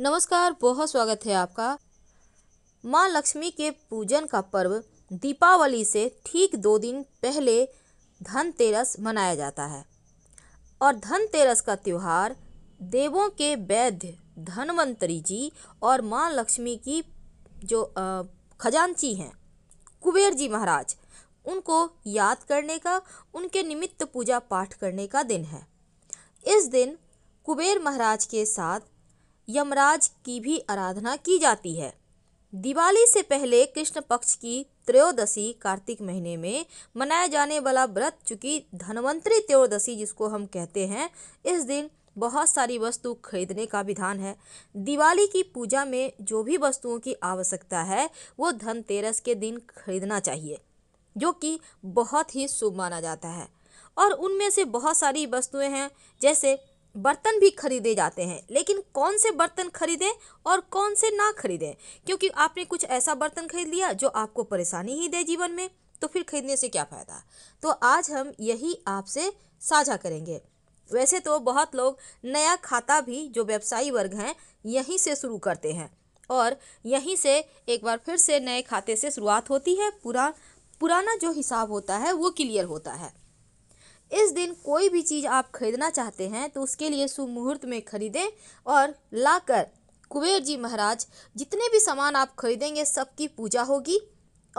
नमस्कार बहुत स्वागत है आपका माँ लक्ष्मी के पूजन का पर्व दीपावली से ठीक दो दिन पहले धनतेरस मनाया जाता है और धनतेरस का त्यौहार देवों के वैद्य धनवंतरी जी और माँ लक्ष्मी की जो खजांची हैं कुबेर जी महाराज उनको याद करने का उनके निमित्त पूजा पाठ करने का दिन है इस दिन कुबेर महाराज के साथ यमराज की भी आराधना की जाती है दिवाली से पहले कृष्ण पक्ष की त्रयोदशी कार्तिक महीने में मनाया जाने वाला व्रत चूँकि धनवंतरी त्रयोदशी जिसको हम कहते हैं इस दिन बहुत सारी वस्तु खरीदने का विधान है दिवाली की पूजा में जो भी वस्तुओं की आवश्यकता है वो धनतेरस के दिन खरीदना चाहिए जो कि बहुत ही शुभ माना जाता है और उनमें से बहुत सारी वस्तुएं हैं जैसे बर्तन भी खरीदे जाते हैं लेकिन कौन से बर्तन खरीदें और कौन से ना खरीदें क्योंकि आपने कुछ ऐसा बर्तन खरीद लिया जो आपको परेशानी ही दे जीवन में तो फिर खरीदने से क्या फ़ायदा तो आज हम यही आपसे साझा करेंगे वैसे तो बहुत लोग नया खाता भी जो व्यवसायी वर्ग हैं यहीं से शुरू करते हैं और यहीं से एक बार फिर से नए खाते से शुरुआत होती है पूरा पुराना जो हिसाब होता है वो क्लियर होता है इस दिन कोई भी चीज़ आप खरीदना चाहते हैं तो उसके लिए सुमुहूर्त में खरीदें और लाकर कुबेर जी महाराज जितने भी सामान आप खरीदेंगे सबकी पूजा होगी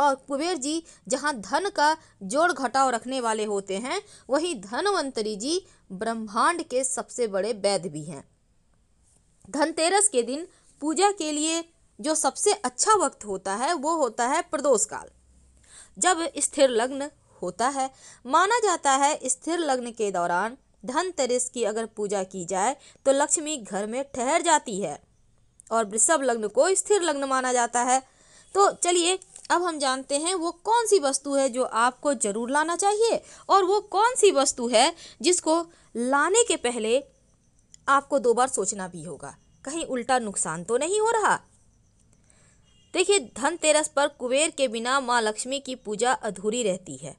और कुबेर जी जहाँ धन का जोड़ घटाव रखने वाले होते हैं वहीं धनवंतरी जी ब्रह्मांड के सबसे बड़े वैद्य भी हैं धनतेरस के दिन पूजा के लिए जो सबसे अच्छा वक्त होता है वो होता है प्रदोष काल जब स्थिर लग्न होता है माना जाता है स्थिर लग्न के दौरान धनतेरस की अगर पूजा की जाए तो लक्ष्मी घर में ठहर जाती है और वृषभ लग्न को स्थिर लग्न माना जाता है तो चलिए अब हम जानते हैं वो कौन सी वस्तु है जो आपको जरूर लाना चाहिए और वो कौन सी वस्तु है जिसको लाने के पहले आपको दो बार सोचना भी होगा कहीं उल्टा नुकसान तो नहीं हो रहा देखिए धनतेरस पर कुबेर के बिना माँ लक्ष्मी की पूजा अधूरी रहती है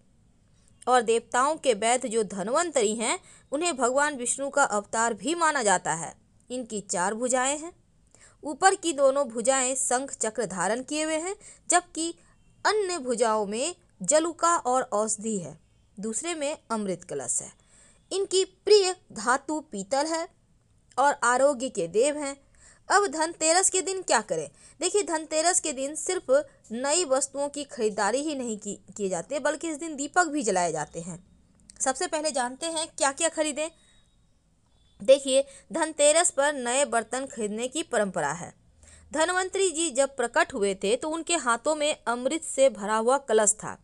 और देवताओं के वैद्य जो धनवंतरी हैं उन्हें भगवान विष्णु का अवतार भी माना जाता है इनकी चार भुजाएं हैं ऊपर की दोनों भुजाएं संख चक्र धारण किए हुए हैं जबकि अन्य भुजाओं में जलुका और औषधि है दूसरे में अमृत कलश है इनकी प्रिय धातु पीतल है और आरोग्य के देव हैं अब धनतेरस के दिन क्या करें देखिए धनतेरस के दिन सिर्फ नई वस्तुओं की खरीदारी ही नहीं की किए जाते बल्कि इस दिन दीपक भी जलाए जाते हैं सबसे पहले जानते हैं क्या क्या खरीदें देखिए धनतेरस पर नए बर्तन खरीदने की परंपरा है धनवंतरी जी जब प्रकट हुए थे तो उनके हाथों में अमृत से भरा हुआ कलश था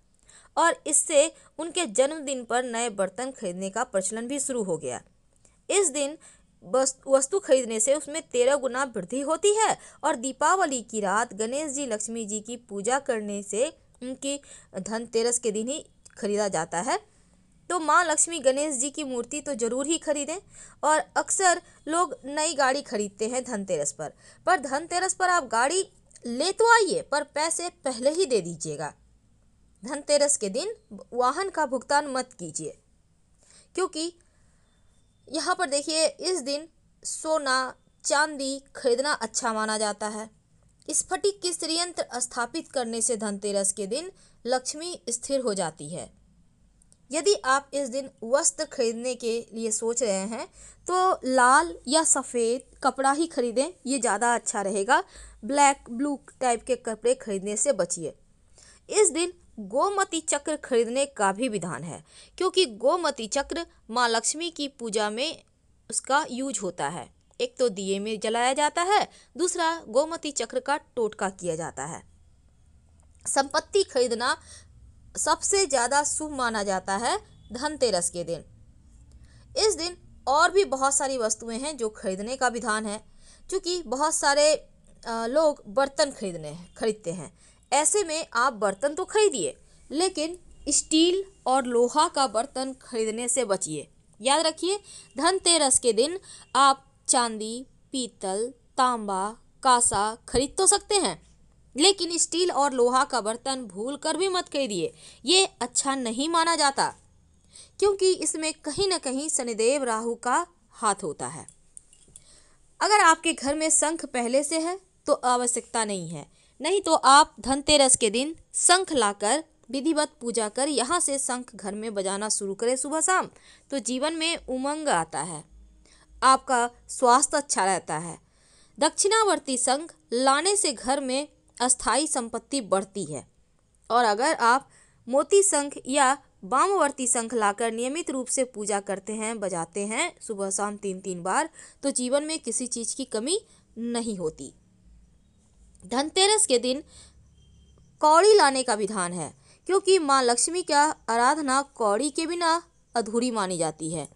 और इससे उनके जन्मदिन पर नए बर्तन खरीदने का प्रचलन भी शुरू हो गया इस दिन वस्तु खरीदने से उसमें तेरह गुना वृद्धि होती है और दीपावली की रात गणेश जी लक्ष्मी जी की पूजा करने से उनकी धनतेरस के दिन ही खरीदा जाता है तो माँ लक्ष्मी गणेश जी की मूर्ति तो जरूर ही खरीदें और अक्सर लोग नई गाड़ी खरीदते हैं धनतेरस पर पर धनतेरस पर आप गाड़ी ले तो आइए पर पैसे पहले ही दे दीजिएगा धनतेरस के दिन वाहन का भुगतान मत कीजिए क्योंकि यहाँ पर देखिए इस दिन सोना चांदी खरीदना अच्छा माना जाता है स्फटिक के संयंत्र स्थापित करने से धनतेरस के दिन लक्ष्मी स्थिर हो जाती है यदि आप इस दिन वस्त्र खरीदने के लिए सोच रहे हैं तो लाल या सफ़ेद कपड़ा ही खरीदें ये ज़्यादा अच्छा रहेगा ब्लैक ब्लू टाइप के कपड़े खरीदने से बचिए इस दिन गोमती चक्र खरीदने का भी विधान है क्योंकि गोमती चक्र माँ लक्ष्मी की पूजा में उसका यूज होता है एक तो दिए में जलाया जाता है दूसरा गोमती चक्र का टोटका किया जाता है संपत्ति खरीदना सबसे ज़्यादा शुभ माना जाता है धनतेरस के दिन इस दिन और भी बहुत सारी वस्तुएं हैं जो खरीदने का विधान है क्योंकि बहुत सारे लोग बर्तन खरीदने खरीदते हैं ऐसे में आप बर्तन तो खरीदिए लेकिन स्टील और लोहा का बर्तन खरीदने से बचिए याद रखिए धनतेरस के दिन आप चांदी पीतल तांबा कासा खरीद तो सकते हैं लेकिन स्टील और लोहा का बर्तन भूल कर भी मत खरीदिए ये अच्छा नहीं माना जाता क्योंकि इसमें कहीं ना कहीं शनिदेव राहु का हाथ होता है अगर आपके घर में शंख पहले से है तो आवश्यकता नहीं है नहीं तो आप धनतेरस के दिन शंख लाकर विधिवत पूजा कर यहाँ से शंख घर में बजाना शुरू करें सुबह शाम तो जीवन में उमंग आता है आपका स्वास्थ्य अच्छा रहता है दक्षिणावर्ती शंख लाने से घर में अस्थाई संपत्ति बढ़ती है और अगर आप मोती शंख या वामवर्ती शंख लाकर नियमित रूप से पूजा करते हैं बजाते हैं सुबह शाम तीन तीन बार तो जीवन में किसी चीज़ की कमी नहीं होती धनतेरस के दिन कौड़ी लाने का विधान है क्योंकि माँ लक्ष्मी का आराधना कौड़ी के बिना अधूरी मानी जाती है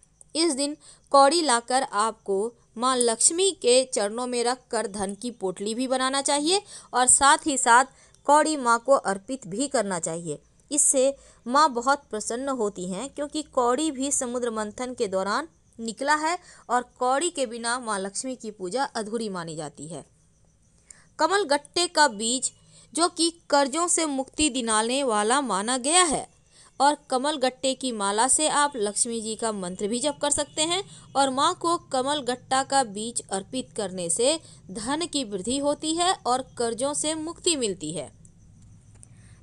इस दिन कौड़ी लाकर आपको माँ लक्ष्मी के चरणों में रख कर धन की पोटली भी बनाना चाहिए और साथ ही साथ कौड़ी माँ को अर्पित भी करना चाहिए इससे माँ बहुत प्रसन्न होती हैं क्योंकि कौड़ी भी समुद्र मंथन के दौरान निकला है और कौड़ी के बिना माँ लक्ष्मी की पूजा अधूरी मानी जाती है कमल गट्टे का बीज जो कि कर्जों से मुक्ति दिलाने वाला माना गया है और कमल गट्टे की माला से आप लक्ष्मी जी का मंत्र भी जप कर सकते हैं और माँ को कमल गट्टा का बीज अर्पित करने से धन की वृद्धि होती है और कर्जों से मुक्ति मिलती है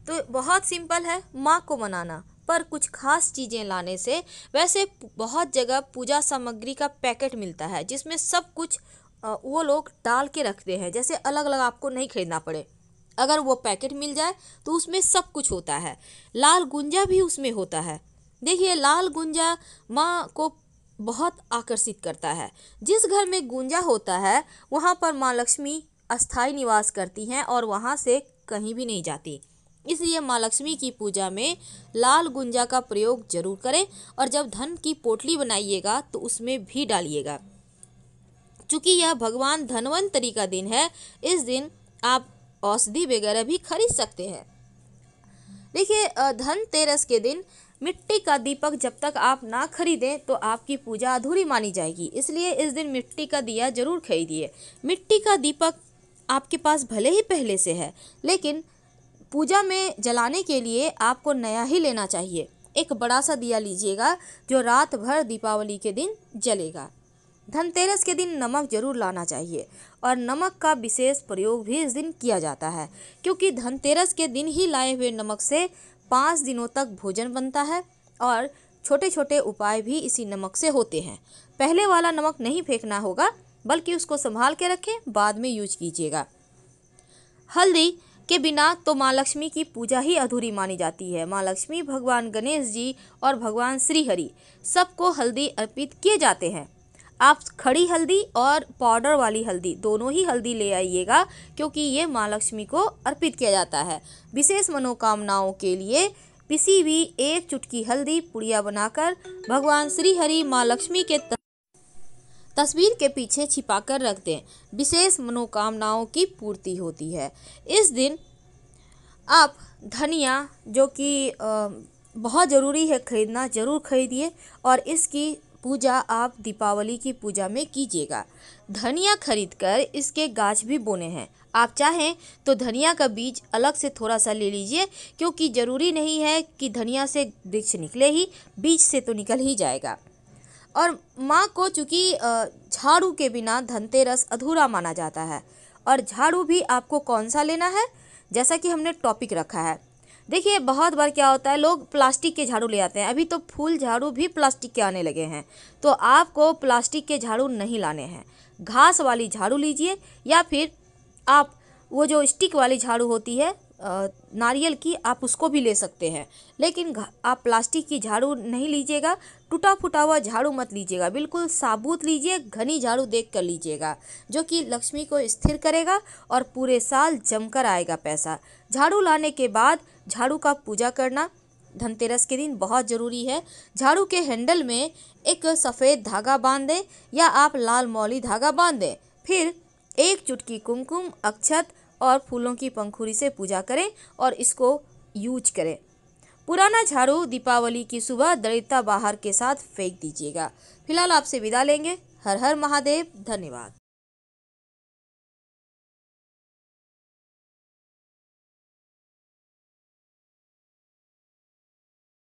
तो बहुत सिंपल है माँ को मनाना पर कुछ खास चीज़ें लाने से वैसे बहुत जगह पूजा सामग्री का पैकेट मिलता है जिसमें सब कुछ वो लोग डाल के रखते हैं जैसे अलग अलग आपको नहीं खरीदना पड़े अगर वो पैकेट मिल जाए तो उसमें सब कुछ होता है लाल गुंजा भी उसमें होता है देखिए लाल गुंजा माँ को बहुत आकर्षित करता है जिस घर में गुंजा होता है वहाँ पर माँ लक्ष्मी अस्थाई निवास करती हैं और वहाँ से कहीं भी नहीं जाती इसलिए माँ लक्ष्मी की पूजा में लाल गुंजा का प्रयोग जरूर करें और जब धन की पोटली बनाइएगा तो उसमें भी डालिएगा चूँकि यह भगवान धनवंतरी का दिन है इस दिन आप औषधि वगैरह भी खरीद सकते हैं देखिए धनतेरस के दिन मिट्टी का दीपक जब तक आप ना खरीदें तो आपकी पूजा अधूरी मानी जाएगी इसलिए इस दिन मिट्टी का दिया जरूर खरीदिए मिट्टी का दीपक आपके पास भले ही पहले से है लेकिन पूजा में जलाने के लिए आपको नया ही लेना चाहिए एक बड़ा सा दिया लीजिएगा जो रात भर दीपावली के दिन जलेगा धनतेरस के दिन नमक जरूर लाना चाहिए और नमक का विशेष प्रयोग भी इस दिन किया जाता है क्योंकि धनतेरस के दिन ही लाए हुए नमक से पाँच दिनों तक भोजन बनता है और छोटे छोटे उपाय भी इसी नमक से होते हैं पहले वाला नमक नहीं फेंकना होगा बल्कि उसको संभाल के रखें बाद में यूज कीजिएगा हल्दी के बिना तो माँ लक्ष्मी की पूजा ही अधूरी मानी जाती है माँ लक्ष्मी भगवान गणेश जी और भगवान श्रीहरि सबको हल्दी अर्पित किए जाते हैं आप खड़ी हल्दी और पाउडर वाली हल्दी दोनों ही हल्दी ले आइएगा क्योंकि ये माँ लक्ष्मी को अर्पित किया जाता है विशेष मनोकामनाओं के लिए पिसी भी एक चुटकी हल्दी पुड़िया बनाकर भगवान श्री हरि माँ लक्ष्मी के तस्वीर के पीछे छिपाकर रख दें विशेष मनोकामनाओं की पूर्ति होती है इस दिन आप धनिया जो कि बहुत ज़रूरी है ख़रीदना ज़रूर खरीदिए और इसकी पूजा आप दीपावली की पूजा में कीजिएगा धनिया खरीदकर इसके गाछ भी बोने हैं आप चाहें तो धनिया का बीज अलग से थोड़ा सा ले लीजिए क्योंकि ज़रूरी नहीं है कि धनिया से वृक्ष निकले ही बीज से तो निकल ही जाएगा और माँ को चूँकि झाड़ू के बिना धनतेरस अधूरा माना जाता है और झाड़ू भी आपको कौन सा लेना है जैसा कि हमने टॉपिक रखा है देखिए बहुत बार क्या होता है लोग प्लास्टिक के झाड़ू ले आते हैं अभी तो फूल झाड़ू भी प्लास्टिक के आने लगे हैं तो आपको प्लास्टिक के झाड़ू नहीं लाने हैं घास वाली झाड़ू लीजिए या फिर आप वो जो स्टिक वाली झाड़ू होती है नारियल की आप उसको भी ले सकते हैं लेकिन आप प्लास्टिक की झाड़ू नहीं लीजिएगा टूटा फूटा हुआ झाड़ू मत लीजिएगा बिल्कुल साबुत लीजिए घनी झाड़ू देख कर लीजिएगा जो कि लक्ष्मी को स्थिर करेगा और पूरे साल जमकर आएगा पैसा झाड़ू लाने के बाद झाड़ू का पूजा करना धनतेरस के दिन बहुत ज़रूरी है झाड़ू के हैंडल में एक सफ़ेद धागा बांध दें या आप लाल मौली धागा बांध दें फिर एक चुटकी कुमकुम अक्षत और फूलों की पंखुरी से पूजा करें और इसको यूज करें पुराना झाड़ू दीपावली की सुबह दरिद्रता बाहर के साथ फेंक दीजिएगा फिलहाल आपसे विदा लेंगे हर हर महादेव धन्यवाद